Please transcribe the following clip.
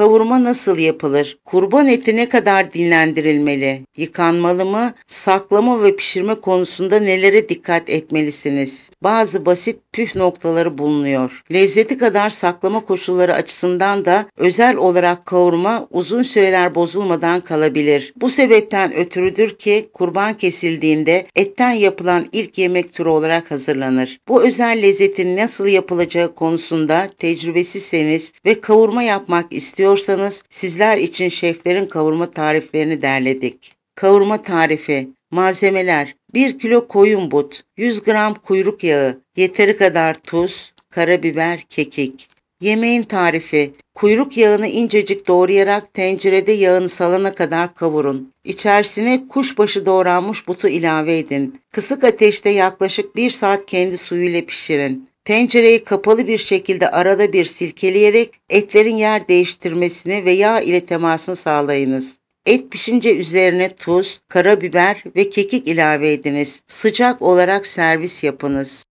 Kavurma nasıl yapılır? Kurban eti ne kadar dinlendirilmeli? Yıkanmalı mı? Saklama ve pişirme konusunda nelere dikkat etmelisiniz? Bazı basit püf noktaları bulunuyor. Lezzeti kadar saklama koşulları açısından da özel olarak kavurma uzun süreler bozulmadan kalabilir. Bu sebepten ötürüdür ki kurban kesildiğinde etten yapılan ilk yemek türü olarak hazırlanır. Bu özel lezzetin nasıl yapılacağı konusunda tecrübesizseniz ve kavurma yapmak istiyorsanız istiyorsanız sizler için şeflerin kavurma tariflerini derledik. Kavurma tarifi Malzemeler 1 kilo koyun but, 100 gram kuyruk yağı, yeteri kadar tuz, karabiber, kekik. Yemeğin tarifi Kuyruk yağını incecik doğrayarak tencerede yağını salana kadar kavurun. İçerisine kuşbaşı doğranmış butu ilave edin. Kısık ateşte yaklaşık 1 saat kendi suyuyla pişirin. Tencereyi kapalı bir şekilde arada bir silkeleyerek etlerin yer değiştirmesini ve yağ ile temasını sağlayınız. Et pişince üzerine tuz, karabiber ve kekik ilave ediniz. Sıcak olarak servis yapınız.